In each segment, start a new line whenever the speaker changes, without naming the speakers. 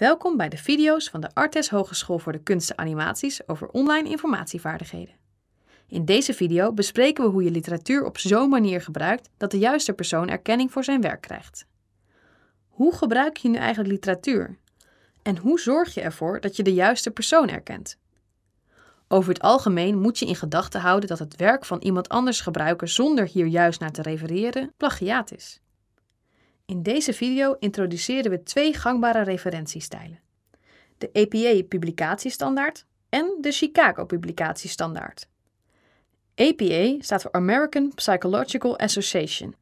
Welkom bij de video's van de Artes Hogeschool voor de Kunsten Animaties over online informatievaardigheden. In deze video bespreken we hoe je literatuur op zo'n manier gebruikt dat de juiste persoon erkenning voor zijn werk krijgt. Hoe gebruik je nu eigenlijk literatuur? En hoe zorg je ervoor dat je de juiste persoon erkent? Over het algemeen moet je in gedachten houden dat het werk van iemand anders gebruiken zonder hier juist naar te refereren plagiaat is. In deze video introduceren we twee gangbare referentiestijlen. De e APA-publicatiestandaard en de Chicago-publicatiestandaard. APA e staat voor American Psychological Association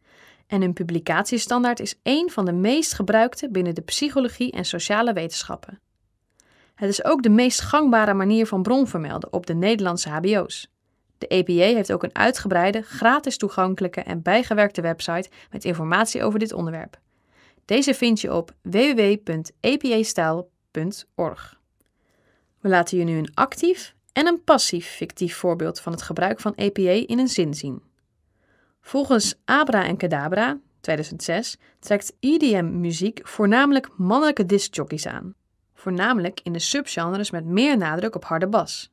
en hun publicatiestandaard is één van de meest gebruikte binnen de psychologie en sociale wetenschappen. Het is ook de meest gangbare manier van bronvermelden op de Nederlandse HBO's. De EPA heeft ook een uitgebreide, gratis toegankelijke en bijgewerkte website met informatie over dit onderwerp. Deze vind je op www.epastyle.org. We laten je nu een actief en een passief fictief voorbeeld van het gebruik van EPA in een zin zien. Volgens Abra en Cadabra 2006 trekt EDM-muziek voornamelijk mannelijke discjockeys aan, voornamelijk in de subgenres met meer nadruk op harde bas.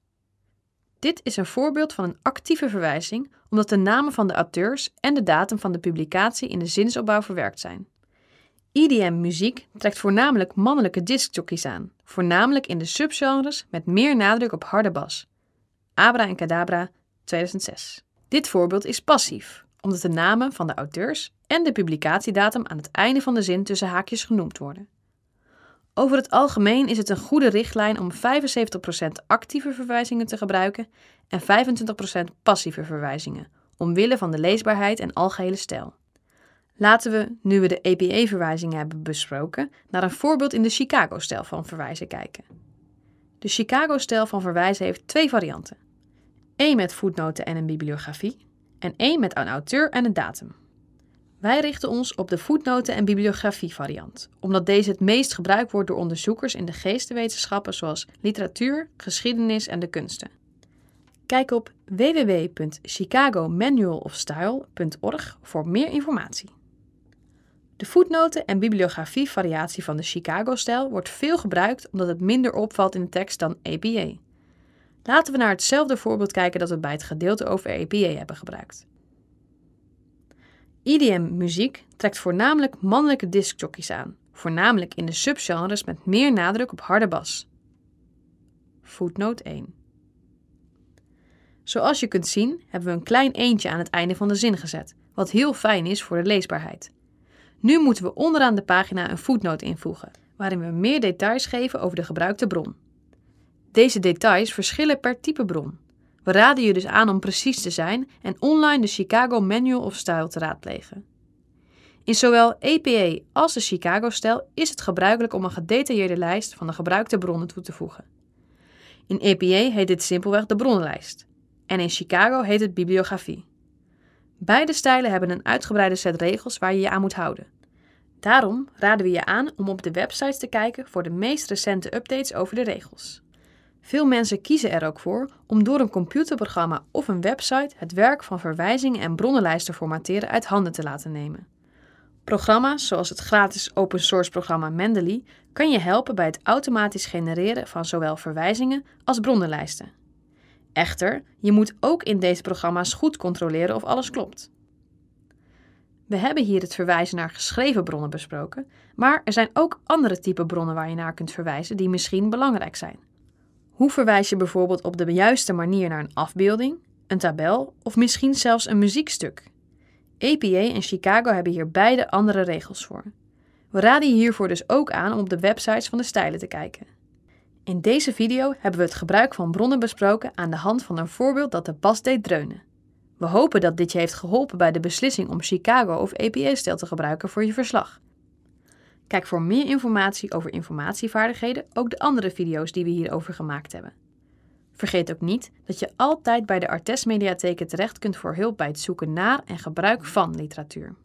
Dit is een voorbeeld van een actieve verwijzing, omdat de namen van de auteurs en de datum van de publicatie in de zinsopbouw verwerkt zijn. EDM-muziek trekt voornamelijk mannelijke discjockeys aan, voornamelijk in de subgenres met meer nadruk op harde bas. Abra en Cadabra, 2006. Dit voorbeeld is passief, omdat de namen van de auteurs en de publicatiedatum aan het einde van de zin tussen haakjes genoemd worden. Over het algemeen is het een goede richtlijn om 75% actieve verwijzingen te gebruiken en 25% passieve verwijzingen, omwille van de leesbaarheid en algehele stijl. Laten we, nu we de apa e verwijzingen hebben besproken, naar een voorbeeld in de Chicago-stijl van verwijzen kijken. De Chicago-stijl van verwijzen heeft twee varianten. één met voetnoten en een bibliografie en één met een auteur en een datum. Wij richten ons op de voetnoten- en bibliografie-variant, omdat deze het meest gebruikt wordt door onderzoekers in de geestenwetenschappen zoals literatuur, geschiedenis en de kunsten. Kijk op www.chicagomanualofstyle.org voor meer informatie. De voetnoten- en bibliografie-variatie van de Chicago-stijl wordt veel gebruikt omdat het minder opvalt in de tekst dan APA. Laten we naar hetzelfde voorbeeld kijken dat we bij het gedeelte over APA hebben gebruikt. IDM-muziek trekt voornamelijk mannelijke discjockeys aan, voornamelijk in de subgenres met meer nadruk op harde bas. Voetnoot 1 Zoals je kunt zien hebben we een klein eentje aan het einde van de zin gezet, wat heel fijn is voor de leesbaarheid. Nu moeten we onderaan de pagina een voetnoot invoegen, waarin we meer details geven over de gebruikte bron. Deze details verschillen per type bron. We raden je dus aan om precies te zijn en online de Chicago Manual of Style te raadplegen. In zowel EPA e als de Chicago-stijl is het gebruikelijk om een gedetailleerde lijst van de gebruikte bronnen toe te voegen. In EPA e heet dit simpelweg de bronnenlijst en in Chicago heet het bibliografie. Beide stijlen hebben een uitgebreide set regels waar je je aan moet houden. Daarom raden we je aan om op de websites te kijken voor de meest recente updates over de regels. Veel mensen kiezen er ook voor om door een computerprogramma of een website het werk van verwijzingen en bronnenlijsten formateren uit handen te laten nemen. Programma's zoals het gratis open source programma Mendeley kan je helpen bij het automatisch genereren van zowel verwijzingen als bronnenlijsten. Echter, je moet ook in deze programma's goed controleren of alles klopt. We hebben hier het verwijzen naar geschreven bronnen besproken, maar er zijn ook andere typen bronnen waar je naar kunt verwijzen die misschien belangrijk zijn. Hoe verwijs je bijvoorbeeld op de juiste manier naar een afbeelding, een tabel of misschien zelfs een muziekstuk? APA en Chicago hebben hier beide andere regels voor. We raden je hiervoor dus ook aan om op de websites van de stijlen te kijken. In deze video hebben we het gebruik van bronnen besproken aan de hand van een voorbeeld dat de bas deed dreunen. We hopen dat dit je heeft geholpen bij de beslissing om Chicago of APA stijl te gebruiken voor je verslag. Kijk voor meer informatie over informatievaardigheden ook de andere video's die we hierover gemaakt hebben. Vergeet ook niet dat je altijd bij de Artes Mediatheken terecht kunt voor hulp bij het zoeken naar en gebruik van literatuur.